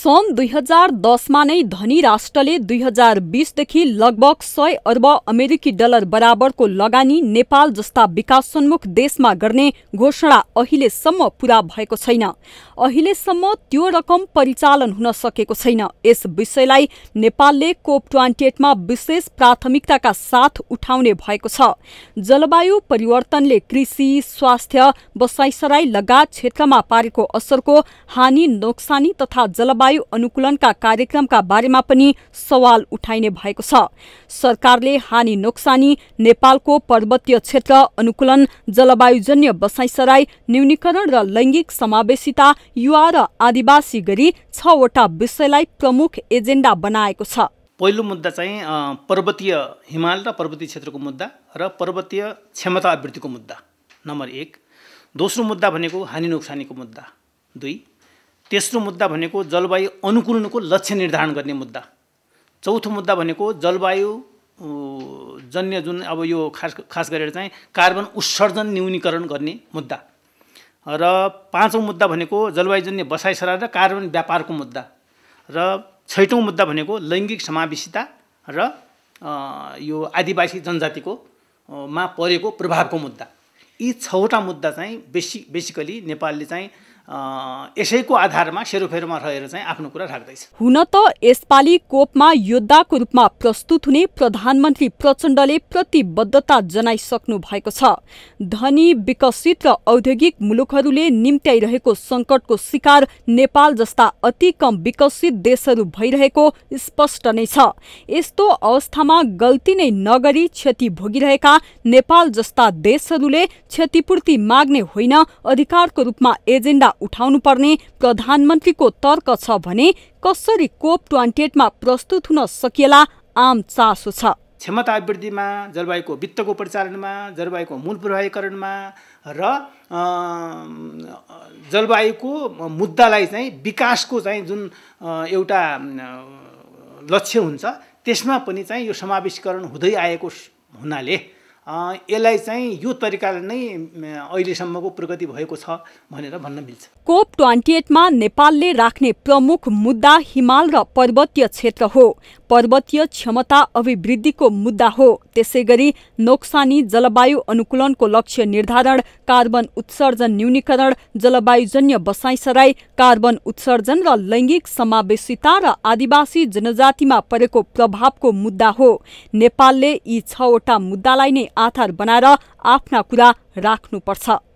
सन् दुई हजार दसमा नै धनी राष्ट्रले दुई हजार बिसदेखि लगभग सय अर्ब अमेरिकी डलर बराबरको लगानी नेपाल जस्ता विकासोन्मुख देशमा गर्ने घोषणा अहिलेसम्म पूरा भएको छैन अहिलेसम्म त्यो रकम परिचालन हुन सकेको छैन यस विषयलाई नेपालले कोप ट्वेन्टी एटमा विशेष प्राथमिकताका साथ उठाउने भएको छ जलवायु परिवर्तनले कृषि स्वास्थ्य बसाइसराई लगायत क्षेत्रमा पारेको असरको हानि नोक्सानी तथा जलवायु जलवायु अनुकूलनका कार्यक्रमका बारेमा पनि सवाल उठाइने भएको छ सरकारले हानि नोक्सानी नेपालको पर्वतीय क्षेत्र अनुकूलन जलवायुजन्य बसाइसराई न्यूनीकरण र लैङ्गिक समावेशिता युवा र आदिवासी गरी छवटा विषयलाई प्रमुख एजेन्डा बनाएको छ पहिलो मुद्दा चाहिँ पर्वतीय हिमाल र पर्वतीय क्षेत्रको मुद्दा र पर्वतीय क्षमता अभिवृद्धिको मुद्दा नम्बर एक दोस्रो मुद्दा भनेको हानि नोक्सानीको मुद्दा दुई तेस्रो मुद्दा भनेको जलवायु अनुकूलनको लक्ष्य निर्धारण गर्ने मुद्दा चौथो मुद्दा भनेको जलवायु जन्य जुन अब यो खास खास गरेर चाहिँ कार्बन उत्सर्जन न्यूनीकरण गर्ने मुद्दा र पाँचौँ मुद्दा भनेको जलवायुजन्य बसाइसरा र कार्बन व्यापारको मुद्दा र छैटौँ मुद्दा भनेको लैङ्गिक समावेशिता र यो आदिवासी जनजातिको मा परेको प्रभावको मुद्दा यी छवटा मुद्दा चाहिँ बेसी बेसिकली नेपालले चाहिँ यसैको आधारमा सेरोफेरोमा रहेर चाहिँ आफ्नो कुरा राख्दैछ हुन त यसपालि कोपमा योद्धाको रूपमा प्रस्तुत हुने प्रधानमन्त्री प्रचण्डले प्रतिबद्धता जनाइसक्नु भएको छ धनी विकसित र औद्योगिक मुलुकहरूले निम्त्याइरहेको सङ्कटको शिकार नेपाल जस्ता अति कम विकसित देशहरू भइरहेको स्पष्ट नै छ यस्तो अवस्थामा गल्ती नै नगरी क्षति भोगिरहेका नेपाल जस्ता देशहरूले क्षतिपूर्ति माग्ने होइन अधिकारको रूपमा एजेन्डा उठाउनुपर्ने प्रधानमन्त्रीको तर्क छ भने कसरी कोप ट्वेन्टी एटमा प्रस्तुत हुन सकिएला आम चासो छ क्षमता वृद्धिमा जलवायुको वित्तको परिचालनमा जलवायुको मूल प्रभावीकरणमा र जलवायुको मुद्दालाई चाहिँ विकासको चाहिँ जुन एउटा लक्ष्य हुन्छ त्यसमा पनि चाहिँ यो समावेशीकरण हुँदै आएको हुनाले यसलाई चाहिँ यो तरिकाले नै अहिलेसम्मको प्रगति भएको छ भनेर भन्न मिल्छ कोप ट्वेन्टी एटमा नेपालले राख्ने प्रमुख मुद्दा हिमाल र पर्वतीय क्षेत्र हो पर्वतीय क्षमता अभिवृद्धिको मुद्दा हो त्यसै गरी नोक्सानी जलवायु अनुकूलनको लक्ष्य निर्धारण कार्बन उत्सर्जन न्यूनीकरण जलवायुजन्य बसाइसराई कार्बन उत्सर्जन र लैङ्गिक समावेशिता र आदिवासी जनजातिमा परेको प्रभावको मुद्दा हो नेपालले यी छवटा मुद्दालाई नै आधार बनाएर आफ्ना कुरा राख्नुपर्छ